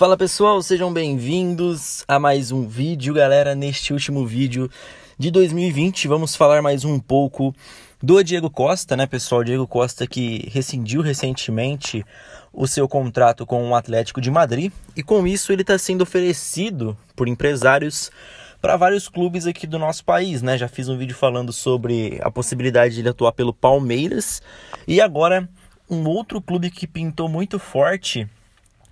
Fala pessoal, sejam bem-vindos a mais um vídeo, galera. Neste último vídeo de 2020, vamos falar mais um pouco do Diego Costa, né, pessoal? Diego Costa que rescindiu recentemente o seu contrato com o Atlético de Madrid e com isso ele está sendo oferecido por empresários para vários clubes aqui do nosso país, né? Já fiz um vídeo falando sobre a possibilidade de ele atuar pelo Palmeiras e agora um outro clube que pintou muito forte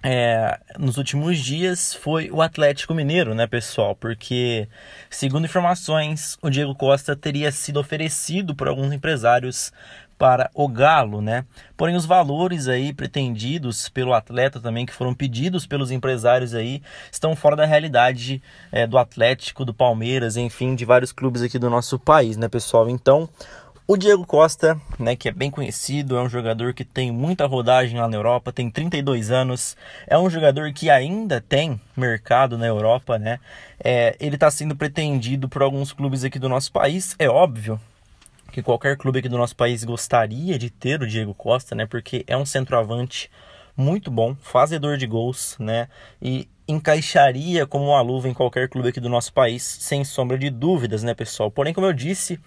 é, nos últimos dias foi o Atlético Mineiro, né, pessoal? Porque, segundo informações, o Diego Costa teria sido oferecido por alguns empresários para o Galo, né? Porém, os valores aí pretendidos pelo atleta também, que foram pedidos pelos empresários aí, estão fora da realidade é, do Atlético, do Palmeiras, enfim, de vários clubes aqui do nosso país, né, pessoal? Então, o Diego Costa, né, que é bem conhecido, é um jogador que tem muita rodagem lá na Europa, tem 32 anos, é um jogador que ainda tem mercado na Europa, né? É, ele está sendo pretendido por alguns clubes aqui do nosso país, é óbvio que qualquer clube aqui do nosso país gostaria de ter o Diego Costa, né? Porque é um centroavante muito bom, fazedor de gols, né? E encaixaria como uma luva em qualquer clube aqui do nosso país, sem sombra de dúvidas, né, pessoal? Porém, como eu disse,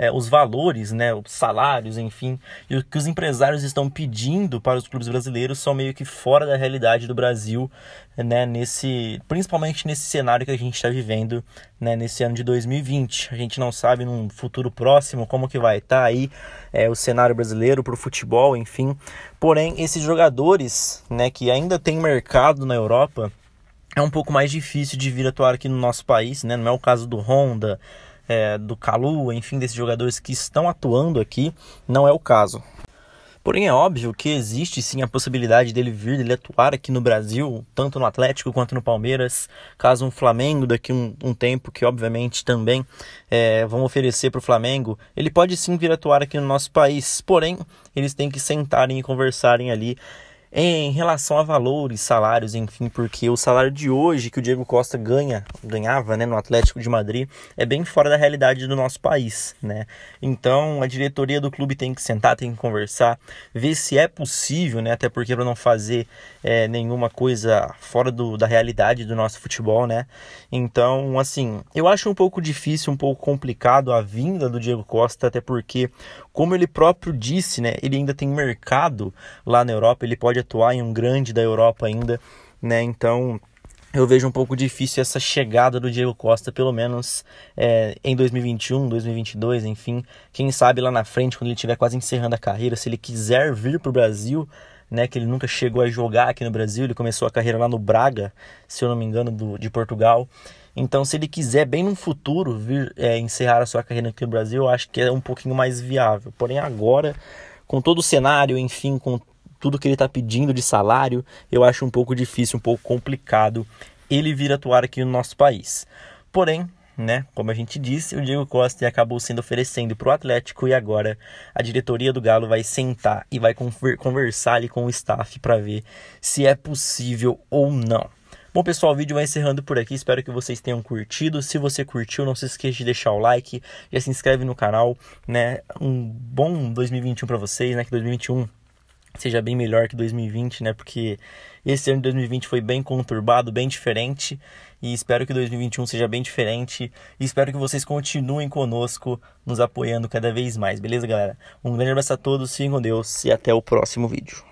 é, os valores, né, os salários, enfim, e o que os empresários estão pedindo para os clubes brasileiros são meio que fora da realidade do Brasil, né, nesse, principalmente nesse cenário que a gente está vivendo, né, nesse ano de 2020. A gente não sabe num futuro próximo como que vai estar tá aí é, o cenário brasileiro para o futebol, enfim. Porém, esses jogadores, né, que ainda tem mercado na Europa, é um pouco mais difícil de vir atuar aqui no nosso país, né? Não é o caso do Honda, é, do Kalu, enfim, desses jogadores que estão atuando aqui, não é o caso. Porém, é óbvio que existe sim a possibilidade dele vir, dele atuar aqui no Brasil, tanto no Atlético quanto no Palmeiras, caso um Flamengo daqui um, um tempo, que obviamente também é, vão oferecer para o Flamengo, ele pode sim vir atuar aqui no nosso país, porém, eles têm que sentarem e conversarem ali em relação a valores, salários, enfim, porque o salário de hoje que o Diego Costa ganha, ganhava, né, no Atlético de Madrid, é bem fora da realidade do nosso país, né? Então, a diretoria do clube tem que sentar, tem que conversar, ver se é possível, né, até porque para não fazer é, nenhuma coisa fora do, da realidade do nosso futebol, né? Então, assim, eu acho um pouco difícil, um pouco complicado a vinda do Diego Costa, até porque, como ele próprio disse, né, ele ainda tem mercado lá na Europa, ele pode atuar em um grande da Europa ainda, né? Então eu vejo um pouco difícil essa chegada do Diego Costa, pelo menos é, em 2021, 2022, enfim. Quem sabe lá na frente, quando ele estiver quase encerrando a carreira, se ele quiser vir para o Brasil, né, que ele nunca chegou a jogar aqui no Brasil, ele começou a carreira lá no Braga, se eu não me engano, do, de Portugal. Então, se ele quiser, bem no futuro, vir é, encerrar a sua carreira aqui no Brasil, eu acho que é um pouquinho mais viável. Porém, agora, com todo o cenário, enfim, com tudo que ele está pedindo de salário, eu acho um pouco difícil, um pouco complicado ele vir atuar aqui no nosso país. Porém, né, como a gente disse, o Diego Costa acabou sendo oferecendo para o Atlético e agora a diretoria do Galo vai sentar e vai conversar ali com o staff para ver se é possível ou não. Bom, pessoal, o vídeo vai encerrando por aqui. Espero que vocês tenham curtido. Se você curtiu, não se esqueça de deixar o like, já se inscreve no canal, né? Um bom 2021 para vocês, né? Que 2021 seja bem melhor que 2020, né? Porque esse ano de 2020 foi bem conturbado, bem diferente, e espero que 2021 seja bem diferente. E espero que vocês continuem conosco, nos apoiando cada vez mais, beleza, galera? Um grande abraço a todos, fiquem com Deus e até o próximo vídeo.